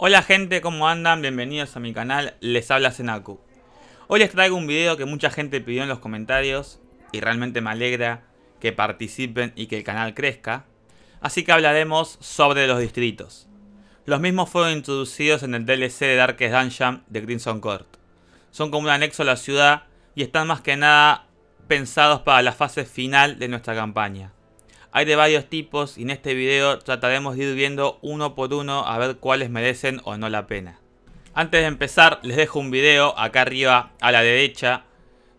Hola gente, ¿cómo andan? Bienvenidos a mi canal, les habla Senaku. Hoy les traigo un video que mucha gente pidió en los comentarios y realmente me alegra que participen y que el canal crezca. Así que hablaremos sobre los distritos. Los mismos fueron introducidos en el DLC de Darkest Dungeon de Crimson Court. Son como un anexo a la ciudad y están más que nada pensados para la fase final de nuestra campaña. Hay de varios tipos y en este video trataremos de ir viendo uno por uno a ver cuáles merecen o no la pena. Antes de empezar les dejo un video acá arriba a la derecha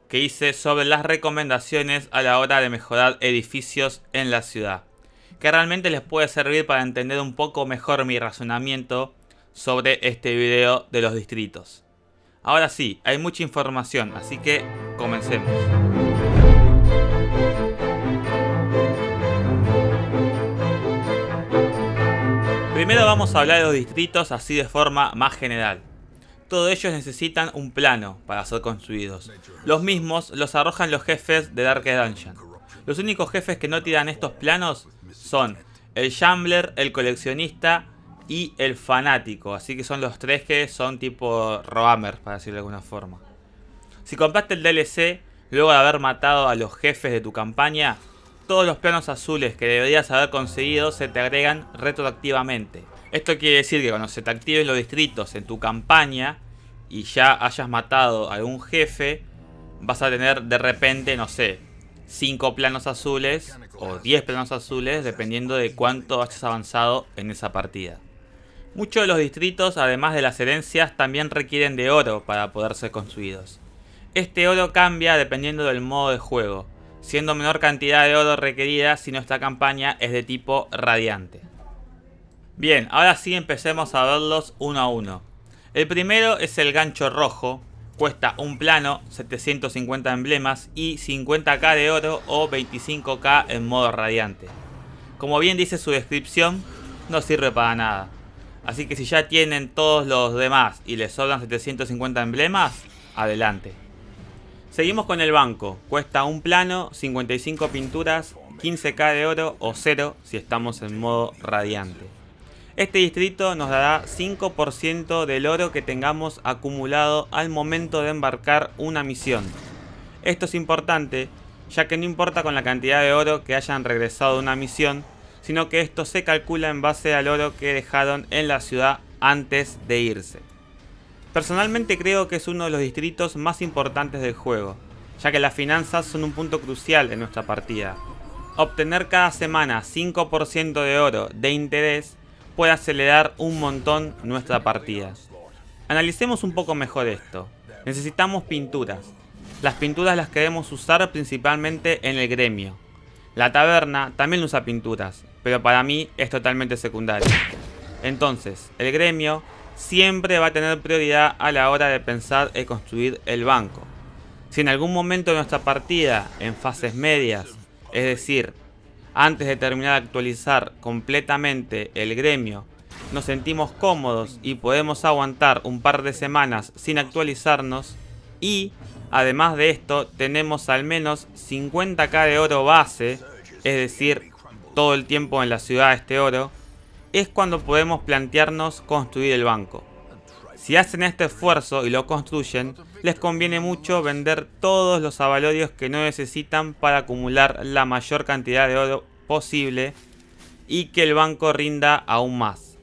que hice sobre las recomendaciones a la hora de mejorar edificios en la ciudad. Que realmente les puede servir para entender un poco mejor mi razonamiento sobre este video de los distritos. Ahora sí, hay mucha información, así que comencemos. Primero vamos a hablar de los distritos así de forma más general. Todos ellos necesitan un plano para ser construidos. Los mismos los arrojan los jefes de Dark Dungeon. Los únicos jefes que no tiran estos planos son el Shambler, el Coleccionista y el Fanático. Así que son los tres que son tipo Roamer, para decirlo de alguna forma. Si compraste el DLC, luego de haber matado a los jefes de tu campaña, todos los planos azules que deberías haber conseguido se te agregan retroactivamente. Esto quiere decir que cuando se te activen los distritos en tu campaña y ya hayas matado a algún jefe, vas a tener de repente, no sé, 5 planos azules o 10 planos azules, dependiendo de cuánto hayas avanzado en esa partida. Muchos de los distritos, además de las herencias, también requieren de oro para poder ser construidos. Este oro cambia dependiendo del modo de juego siendo menor cantidad de oro requerida si nuestra campaña es de tipo radiante. Bien, ahora sí empecemos a verlos uno a uno. El primero es el gancho rojo, cuesta un plano, 750 emblemas y 50k de oro o 25k en modo radiante. Como bien dice su descripción, no sirve para nada. Así que si ya tienen todos los demás y les sobran 750 emblemas, adelante. Seguimos con el banco. Cuesta un plano, 55 pinturas, 15k de oro o 0 si estamos en modo radiante. Este distrito nos dará 5% del oro que tengamos acumulado al momento de embarcar una misión. Esto es importante, ya que no importa con la cantidad de oro que hayan regresado de una misión, sino que esto se calcula en base al oro que dejaron en la ciudad antes de irse. Personalmente creo que es uno de los distritos más importantes del juego, ya que las finanzas son un punto crucial en nuestra partida. Obtener cada semana 5% de oro de interés puede acelerar un montón nuestra partida. Analicemos un poco mejor esto. Necesitamos pinturas. Las pinturas las queremos usar principalmente en el gremio. La taberna también usa pinturas, pero para mí es totalmente secundario. Entonces, el gremio siempre va a tener prioridad a la hora de pensar en construir el banco. Si en algún momento de nuestra partida, en fases medias, es decir, antes de terminar de actualizar completamente el gremio, nos sentimos cómodos y podemos aguantar un par de semanas sin actualizarnos y, además de esto, tenemos al menos 50k de oro base, es decir, todo el tiempo en la ciudad este oro, es cuando podemos plantearnos construir el banco. Si hacen este esfuerzo y lo construyen, les conviene mucho vender todos los avalorios que no necesitan para acumular la mayor cantidad de oro posible y que el banco rinda aún más.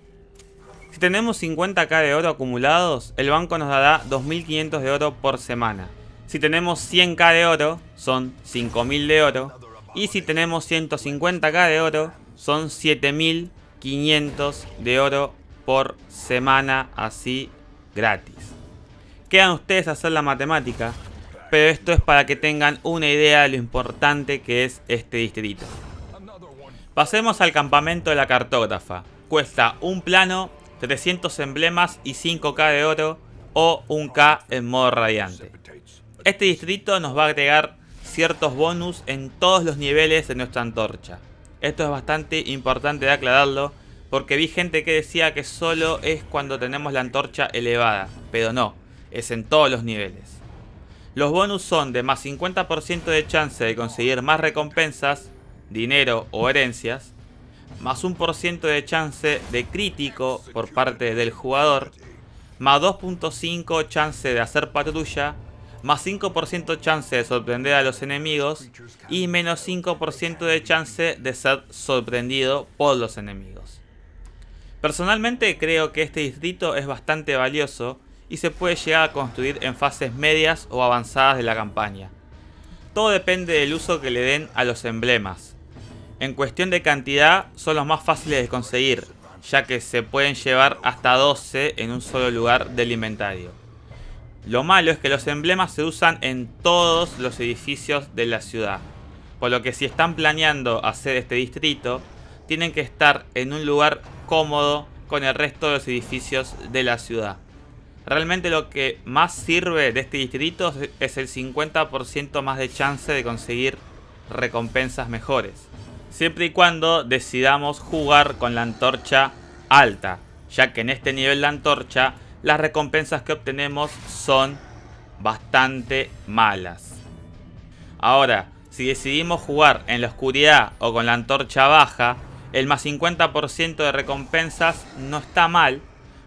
Si tenemos 50k de oro acumulados, el banco nos dará 2500 de oro por semana. Si tenemos 100k de oro, son 5000 de oro. Y si tenemos 150k de oro, son 7000 500 de oro por semana así gratis. Quedan ustedes a hacer la matemática, pero esto es para que tengan una idea de lo importante que es este distrito. Pasemos al campamento de la cartógrafa. Cuesta un plano, 300 emblemas y 5k de oro o 1k en modo radiante. Este distrito nos va a agregar ciertos bonus en todos los niveles de nuestra antorcha. Esto es bastante importante de aclararlo, porque vi gente que decía que solo es cuando tenemos la antorcha elevada, pero no, es en todos los niveles. Los bonus son de más 50% de chance de conseguir más recompensas, dinero o herencias, más 1% de chance de crítico por parte del jugador, más 2.5 chance de hacer patrulla más 5% chance de sorprender a los enemigos y menos 5% de chance de ser sorprendido por los enemigos. Personalmente creo que este distrito es bastante valioso y se puede llegar a construir en fases medias o avanzadas de la campaña. Todo depende del uso que le den a los emblemas. En cuestión de cantidad son los más fáciles de conseguir, ya que se pueden llevar hasta 12 en un solo lugar del inventario. Lo malo es que los emblemas se usan en todos los edificios de la ciudad. Por lo que si están planeando hacer este distrito, tienen que estar en un lugar cómodo con el resto de los edificios de la ciudad. Realmente lo que más sirve de este distrito es el 50% más de chance de conseguir recompensas mejores. Siempre y cuando decidamos jugar con la antorcha alta, ya que en este nivel la antorcha las recompensas que obtenemos son bastante malas. Ahora, si decidimos jugar en la oscuridad o con la antorcha baja, el más 50% de recompensas no está mal,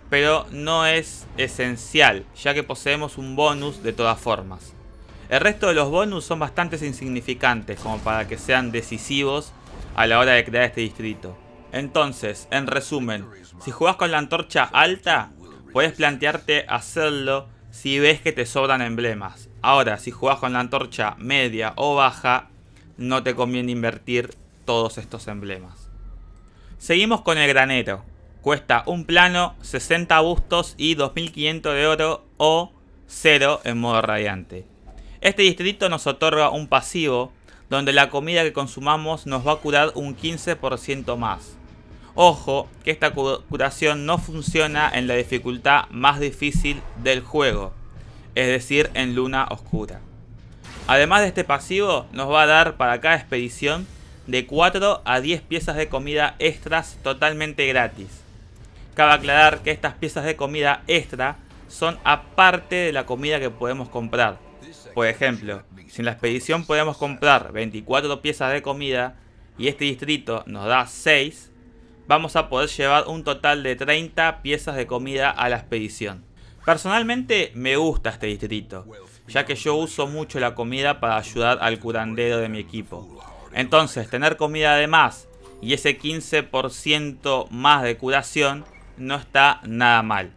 pero no es esencial, ya que poseemos un bonus de todas formas. El resto de los bonus son bastante insignificantes como para que sean decisivos a la hora de crear este distrito. Entonces, en resumen, si jugás con la antorcha alta, Puedes plantearte hacerlo si ves que te sobran emblemas. Ahora, si jugás con la antorcha media o baja, no te conviene invertir todos estos emblemas. Seguimos con el granero. Cuesta un plano, 60 bustos y 2500 de oro o 0 en modo radiante. Este distrito nos otorga un pasivo, donde la comida que consumamos nos va a curar un 15% más. Ojo que esta curación no funciona en la dificultad más difícil del juego, es decir, en Luna Oscura. Además de este pasivo, nos va a dar para cada expedición de 4 a 10 piezas de comida extras totalmente gratis. Cabe aclarar que estas piezas de comida extra son aparte de la comida que podemos comprar. Por ejemplo, si en la expedición podemos comprar 24 piezas de comida y este distrito nos da 6, vamos a poder llevar un total de 30 piezas de comida a la expedición. Personalmente me gusta este distrito, ya que yo uso mucho la comida para ayudar al curandero de mi equipo. Entonces, tener comida de más y ese 15% más de curación no está nada mal.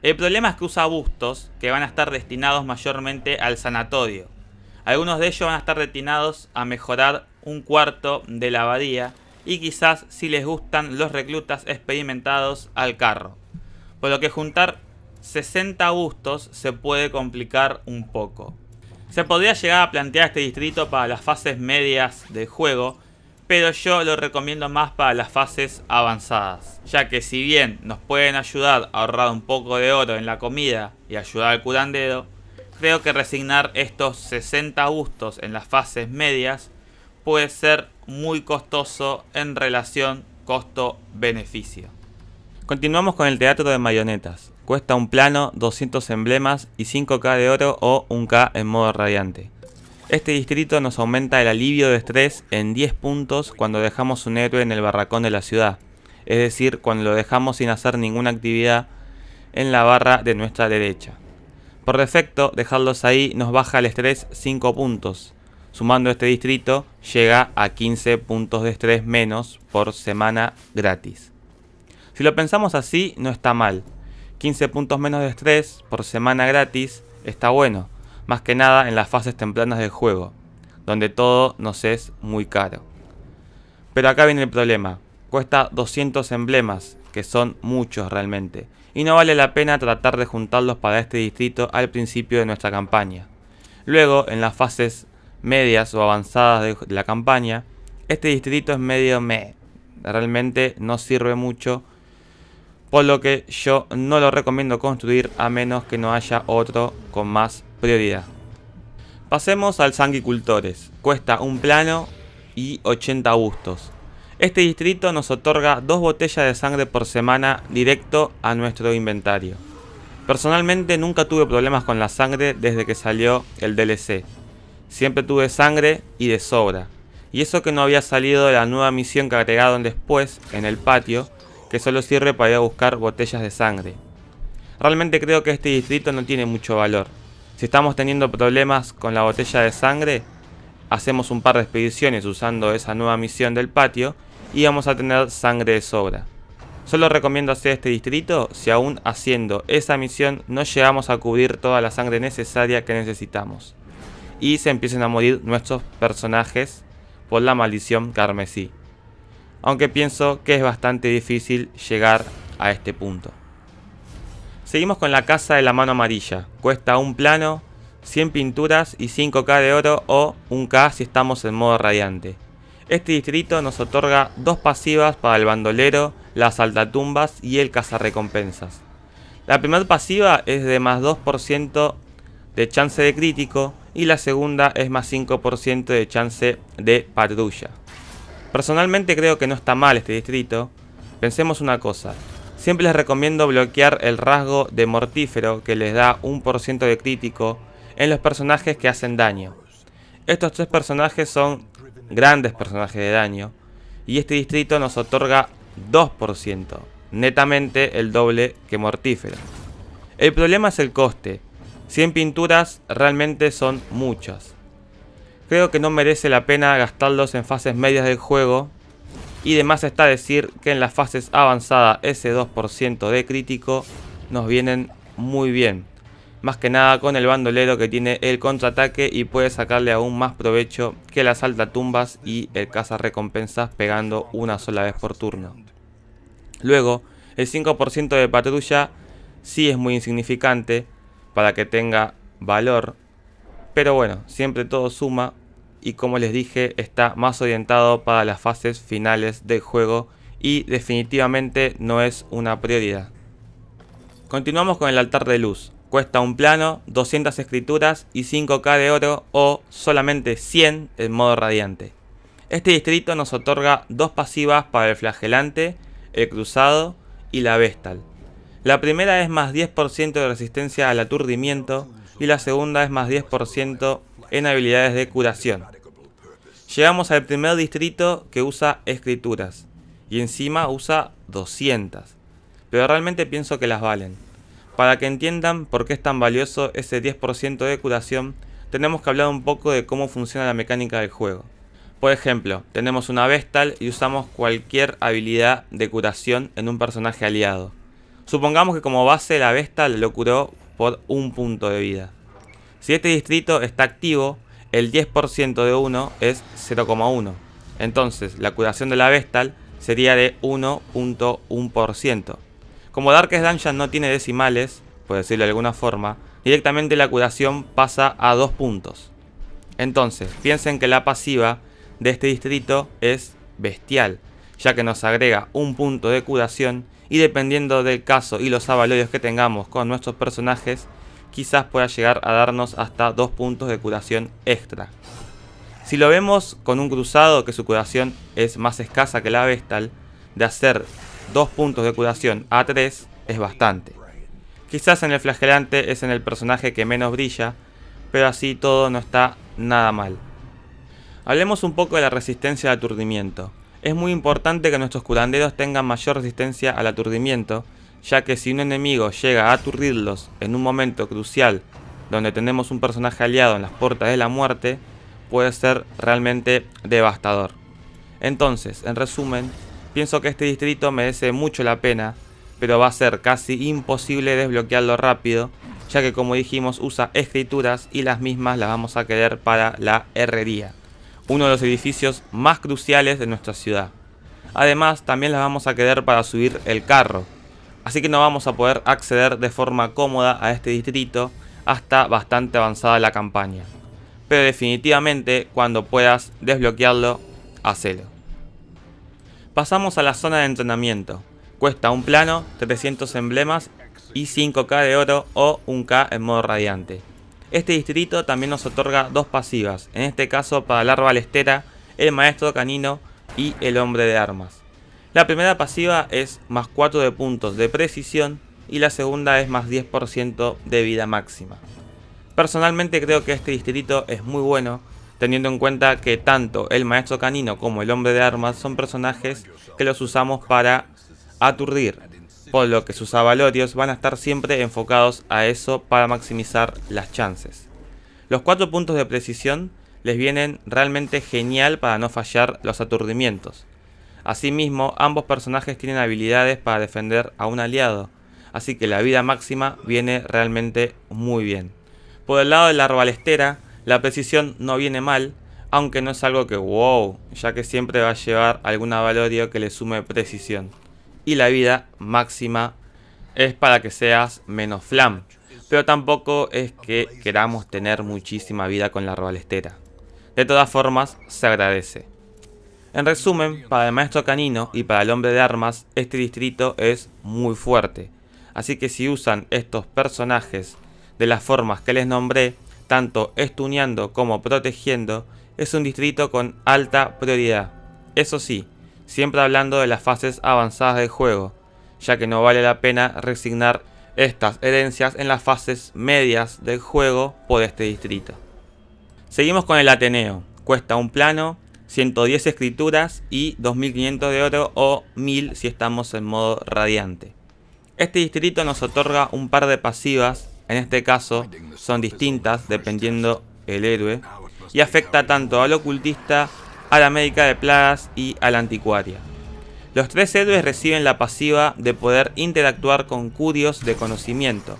El problema es que usa bustos que van a estar destinados mayormente al sanatorio. Algunos de ellos van a estar destinados a mejorar un cuarto de la abadía y quizás si les gustan los reclutas experimentados al carro. Por lo que juntar 60 gustos se puede complicar un poco. Se podría llegar a plantear este distrito para las fases medias del juego, pero yo lo recomiendo más para las fases avanzadas, ya que si bien nos pueden ayudar a ahorrar un poco de oro en la comida y ayudar al curandero, creo que resignar estos 60 gustos en las fases medias puede ser muy costoso en relación costo-beneficio. Continuamos con el teatro de marionetas. Cuesta un plano, 200 emblemas y 5K de oro o 1K en modo radiante. Este distrito nos aumenta el alivio de estrés en 10 puntos cuando dejamos un héroe en el barracón de la ciudad, es decir, cuando lo dejamos sin hacer ninguna actividad en la barra de nuestra derecha. Por defecto, dejarlos ahí nos baja el estrés 5 puntos, Sumando este distrito, llega a 15 puntos de estrés menos por semana gratis. Si lo pensamos así, no está mal. 15 puntos menos de estrés por semana gratis está bueno, más que nada en las fases tempranas del juego, donde todo nos es muy caro. Pero acá viene el problema, cuesta 200 emblemas, que son muchos realmente, y no vale la pena tratar de juntarlos para este distrito al principio de nuestra campaña. Luego, en las fases medias o avanzadas de la campaña, este distrito es medio me. Realmente no sirve mucho. Por lo que yo no lo recomiendo construir a menos que no haya otro con más prioridad. Pasemos al Sanguicultores. Cuesta un plano y 80 bustos. Este distrito nos otorga dos botellas de sangre por semana directo a nuestro inventario. Personalmente nunca tuve problemas con la sangre desde que salió el DLC. Siempre tuve sangre y de sobra. Y eso que no había salido de la nueva misión que agregaron después, en el patio, que solo sirve para ir a buscar botellas de sangre. Realmente creo que este distrito no tiene mucho valor. Si estamos teniendo problemas con la botella de sangre, hacemos un par de expediciones usando esa nueva misión del patio y vamos a tener sangre de sobra. Solo recomiendo hacer este distrito si aún haciendo esa misión no llegamos a cubrir toda la sangre necesaria que necesitamos y se empiecen a morir nuestros personajes por la maldición carmesí. Aunque pienso que es bastante difícil llegar a este punto. Seguimos con la casa de la mano amarilla. Cuesta un plano, 100 pinturas y 5k de oro o 1k si estamos en modo radiante. Este distrito nos otorga dos pasivas para el bandolero, las saltatumbas y el cazarrecompensas. La primera pasiva es de más 2% de chance de crítico y la segunda es más 5% de chance de patrulla. Personalmente creo que no está mal este distrito. Pensemos una cosa. Siempre les recomiendo bloquear el rasgo de mortífero que les da ciento de crítico en los personajes que hacen daño. Estos tres personajes son grandes personajes de daño y este distrito nos otorga 2%, netamente el doble que mortífero. El problema es el coste, 100 pinturas realmente son muchas. Creo que no merece la pena gastarlos en fases medias del juego. Y de más está decir que en las fases avanzadas ese 2% de crítico nos vienen muy bien. Más que nada con el bandolero que tiene el contraataque y puede sacarle aún más provecho que las tumbas y el recompensas pegando una sola vez por turno. Luego, el 5% de patrulla sí es muy insignificante, para que tenga valor. Pero bueno, siempre todo suma y como les dije está más orientado para las fases finales del juego y definitivamente no es una prioridad. Continuamos con el altar de luz. Cuesta un plano, 200 escrituras y 5k de oro o solamente 100 en modo radiante. Este distrito nos otorga dos pasivas para el flagelante, el cruzado y la vestal. La primera es más 10% de resistencia al aturdimiento y la segunda es más 10% en habilidades de curación. Llegamos al primer distrito que usa escrituras y encima usa 200, pero realmente pienso que las valen. Para que entiendan por qué es tan valioso ese 10% de curación, tenemos que hablar un poco de cómo funciona la mecánica del juego. Por ejemplo, tenemos una Vestal y usamos cualquier habilidad de curación en un personaje aliado. Supongamos que como base la Bestal lo curó por un punto de vida. Si este distrito está activo, el 10% de 1 es 0,1. Entonces, la curación de la Vestal sería de 1.1%. Como Darkest Dungeon no tiene decimales, por decirlo de alguna forma, directamente la curación pasa a 2 puntos. Entonces, piensen que la pasiva de este distrito es bestial, ya que nos agrega un punto de curación y dependiendo del caso y los avalorios que tengamos con nuestros personajes, quizás pueda llegar a darnos hasta 2 puntos de curación extra. Si lo vemos con un cruzado que su curación es más escasa que la Vestal, de hacer 2 puntos de curación a 3 es bastante. Quizás en el flagelante es en el personaje que menos brilla, pero así todo no está nada mal. Hablemos un poco de la resistencia de aturdimiento. Es muy importante que nuestros curanderos tengan mayor resistencia al aturdimiento, ya que si un enemigo llega a aturdirlos en un momento crucial donde tenemos un personaje aliado en las puertas de la muerte, puede ser realmente devastador. Entonces, en resumen, pienso que este distrito merece mucho la pena, pero va a ser casi imposible desbloquearlo rápido, ya que como dijimos usa escrituras y las mismas las vamos a querer para la herrería uno de los edificios más cruciales de nuestra ciudad. Además, también las vamos a quedar para subir el carro, así que no vamos a poder acceder de forma cómoda a este distrito hasta bastante avanzada la campaña. Pero definitivamente, cuando puedas desbloquearlo, hacelo. Pasamos a la zona de entrenamiento. Cuesta un plano, 300 emblemas y 5k de oro o 1k en modo radiante. Este distrito también nos otorga dos pasivas, en este caso para la balestera, el maestro canino y el hombre de armas. La primera pasiva es más 4 de puntos de precisión y la segunda es más 10% de vida máxima. Personalmente creo que este distrito es muy bueno, teniendo en cuenta que tanto el maestro canino como el hombre de armas son personajes que los usamos para aturdir por lo que sus avalorios van a estar siempre enfocados a eso para maximizar las chances. Los cuatro puntos de precisión les vienen realmente genial para no fallar los aturdimientos. Asimismo, ambos personajes tienen habilidades para defender a un aliado, así que la vida máxima viene realmente muy bien. Por el lado de la arbalestera, la precisión no viene mal, aunque no es algo que wow, ya que siempre va a llevar algún avalorio que le sume precisión y la vida máxima es para que seas menos flam. Pero tampoco es que queramos tener muchísima vida con la robalestera. De todas formas, se agradece. En resumen, para el maestro canino y para el hombre de armas, este distrito es muy fuerte. Así que si usan estos personajes de las formas que les nombré, tanto estuneando como protegiendo, es un distrito con alta prioridad. Eso sí, siempre hablando de las fases avanzadas del juego, ya que no vale la pena resignar estas herencias en las fases medias del juego por este distrito. Seguimos con el Ateneo, cuesta un plano, 110 escrituras y 2500 de oro o 1000 si estamos en modo radiante. Este distrito nos otorga un par de pasivas, en este caso son distintas dependiendo el héroe, y afecta tanto al ocultista a la médica de plagas y a la anticuaria. Los tres héroes reciben la pasiva de poder interactuar con curios de conocimiento,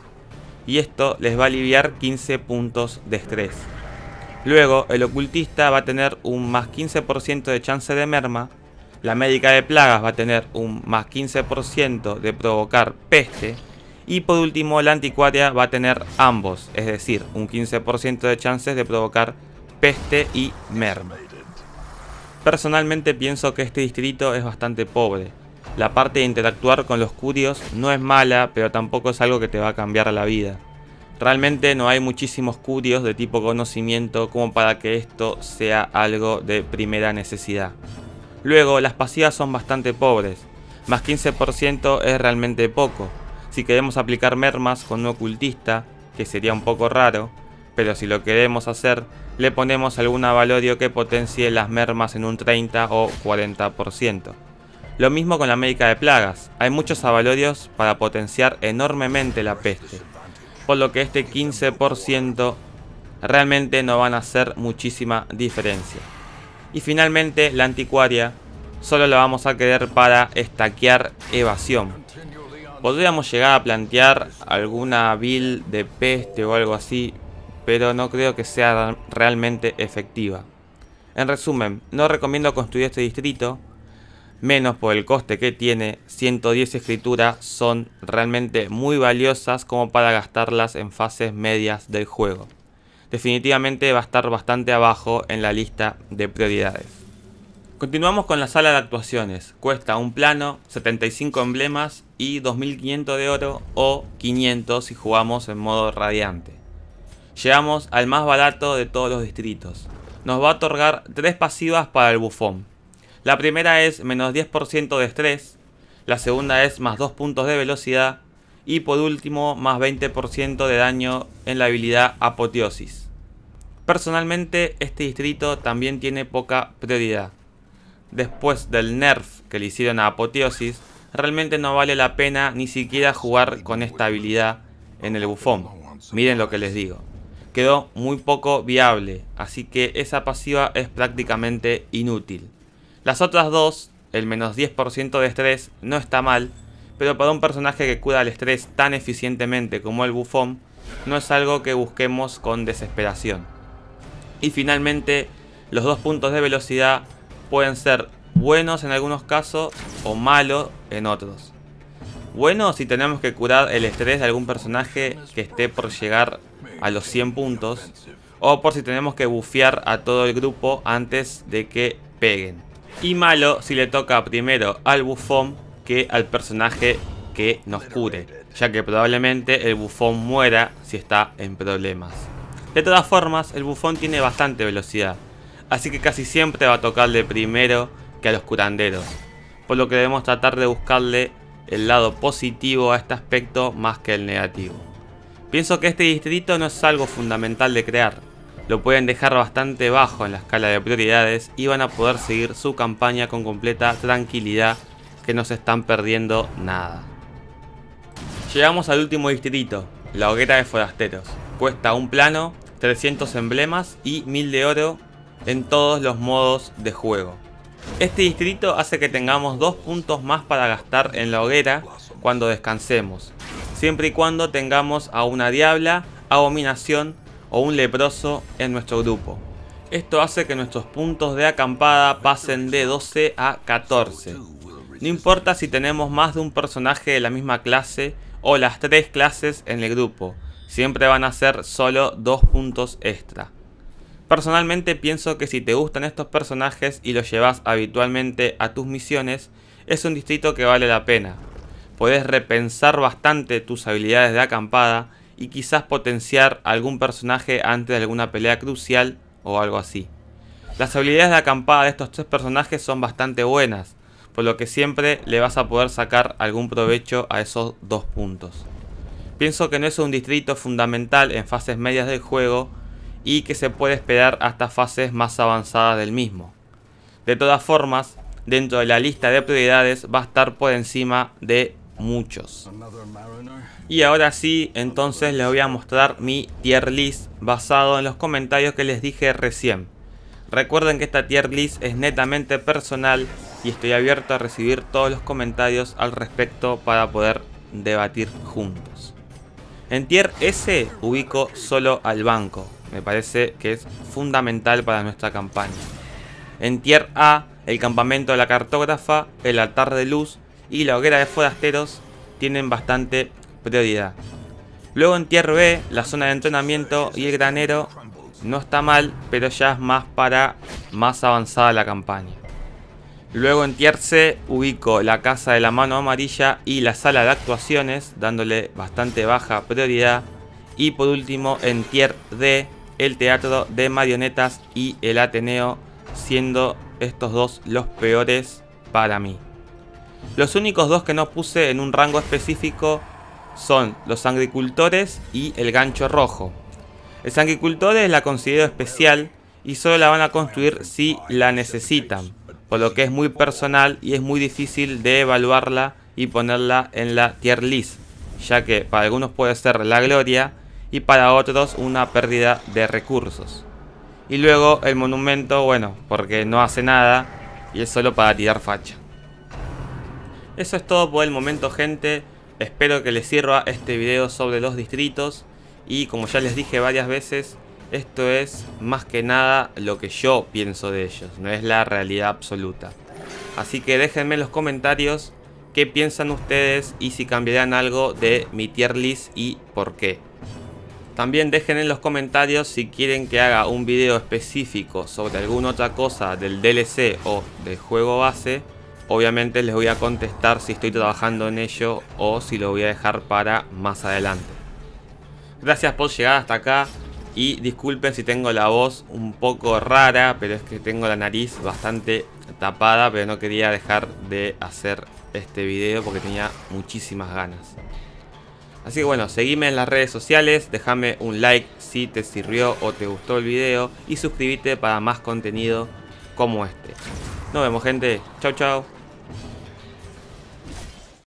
y esto les va a aliviar 15 puntos de estrés. Luego, el ocultista va a tener un más 15% de chance de merma, la médica de plagas va a tener un más 15% de provocar peste, y por último, la anticuaria va a tener ambos, es decir, un 15% de chances de provocar peste y merma. Personalmente pienso que este distrito es bastante pobre. La parte de interactuar con los curios no es mala, pero tampoco es algo que te va a cambiar la vida. Realmente no hay muchísimos curios de tipo conocimiento como para que esto sea algo de primera necesidad. Luego, las pasivas son bastante pobres. Más 15% es realmente poco. Si queremos aplicar mermas con un ocultista, que sería un poco raro, pero si lo queremos hacer, le ponemos algún avalorio que potencie las mermas en un 30 o 40%. Lo mismo con la médica de plagas, hay muchos avalorios para potenciar enormemente la peste, por lo que este 15% realmente no van a hacer muchísima diferencia. Y finalmente la anticuaria, solo la vamos a querer para estaquear evasión. Podríamos llegar a plantear alguna build de peste o algo así, pero no creo que sea realmente efectiva. En resumen, no recomiendo construir este distrito, menos por el coste que tiene, 110 escrituras son realmente muy valiosas como para gastarlas en fases medias del juego. Definitivamente va a estar bastante abajo en la lista de prioridades. Continuamos con la sala de actuaciones, cuesta un plano, 75 emblemas y 2500 de oro o 500 si jugamos en modo radiante. Llegamos al más barato de todos los distritos. Nos va a otorgar tres pasivas para el bufón. La primera es menos 10% de estrés. La segunda es más 2 puntos de velocidad. Y por último, más 20% de daño en la habilidad apoteosis. Personalmente, este distrito también tiene poca prioridad. Después del nerf que le hicieron a apoteosis, realmente no vale la pena ni siquiera jugar con esta habilidad en el bufón. Miren lo que les digo quedó muy poco viable, así que esa pasiva es prácticamente inútil. Las otras dos, el menos 10% de estrés, no está mal, pero para un personaje que cura el estrés tan eficientemente como el bufón, no es algo que busquemos con desesperación. Y finalmente, los dos puntos de velocidad pueden ser buenos en algunos casos o malos en otros. Bueno si tenemos que curar el estrés de algún personaje que esté por llegar a los 100 puntos. O por si tenemos que bufear a todo el grupo antes de que peguen. Y malo si le toca primero al bufón que al personaje que nos cure. Ya que probablemente el bufón muera si está en problemas. De todas formas, el bufón tiene bastante velocidad. Así que casi siempre va a tocarle primero que a los curanderos. Por lo que debemos tratar de buscarle el lado positivo a este aspecto más que el negativo. Pienso que este distrito no es algo fundamental de crear. Lo pueden dejar bastante bajo en la escala de prioridades y van a poder seguir su campaña con completa tranquilidad que no se están perdiendo nada. Llegamos al último distrito, la hoguera de forasteros. Cuesta un plano, 300 emblemas y 1000 de oro en todos los modos de juego. Este distrito hace que tengamos dos puntos más para gastar en la hoguera cuando descansemos, siempre y cuando tengamos a una diabla, abominación o un leproso en nuestro grupo. Esto hace que nuestros puntos de acampada pasen de 12 a 14. No importa si tenemos más de un personaje de la misma clase o las tres clases en el grupo, siempre van a ser solo dos puntos extra. Personalmente pienso que si te gustan estos personajes y los llevas habitualmente a tus misiones, es un distrito que vale la pena, Puedes repensar bastante tus habilidades de acampada y quizás potenciar algún personaje antes de alguna pelea crucial o algo así. Las habilidades de acampada de estos tres personajes son bastante buenas, por lo que siempre le vas a poder sacar algún provecho a esos dos puntos. Pienso que no es un distrito fundamental en fases medias del juego y que se puede esperar hasta fases más avanzadas del mismo. De todas formas, dentro de la lista de prioridades va a estar por encima de muchos. Y ahora sí, entonces les voy a mostrar mi tier list basado en los comentarios que les dije recién. Recuerden que esta tier list es netamente personal y estoy abierto a recibir todos los comentarios al respecto para poder debatir juntos. En tier S ubico solo al banco, me parece que es fundamental para nuestra campaña. En tier A, el campamento de la cartógrafa, el altar de luz y la hoguera de forasteros tienen bastante prioridad. Luego en tier B, la zona de entrenamiento y el granero no está mal, pero ya es más para más avanzada la campaña. Luego en Tier C ubico la casa de la mano amarilla y la sala de actuaciones, dándole bastante baja prioridad. Y por último en Tier D, el teatro de marionetas y el Ateneo, siendo estos dos los peores para mí. Los únicos dos que no puse en un rango específico son los agricultores y el gancho rojo. El agricultores la considero especial y solo la van a construir si la necesitan, por lo que es muy personal y es muy difícil de evaluarla y ponerla en la tier list, ya que para algunos puede ser la gloria y para otros una pérdida de recursos. Y luego el monumento, bueno, porque no hace nada y es solo para tirar facha. Eso es todo por el momento gente. Espero que les sirva este video sobre los distritos. Y como ya les dije varias veces, esto es más que nada lo que yo pienso de ellos. No es la realidad absoluta. Así que déjenme en los comentarios qué piensan ustedes y si cambiarán algo de mi tier list y por qué. También dejen en los comentarios si quieren que haga un video específico sobre alguna otra cosa del DLC o del juego base Obviamente les voy a contestar si estoy trabajando en ello o si lo voy a dejar para más adelante. Gracias por llegar hasta acá y disculpen si tengo la voz un poco rara, pero es que tengo la nariz bastante tapada, pero no quería dejar de hacer este video porque tenía muchísimas ganas. Así que bueno, seguime en las redes sociales, déjame un like si te sirvió o te gustó el video y suscríbete para más contenido como este. Nos vemos gente, chau chau.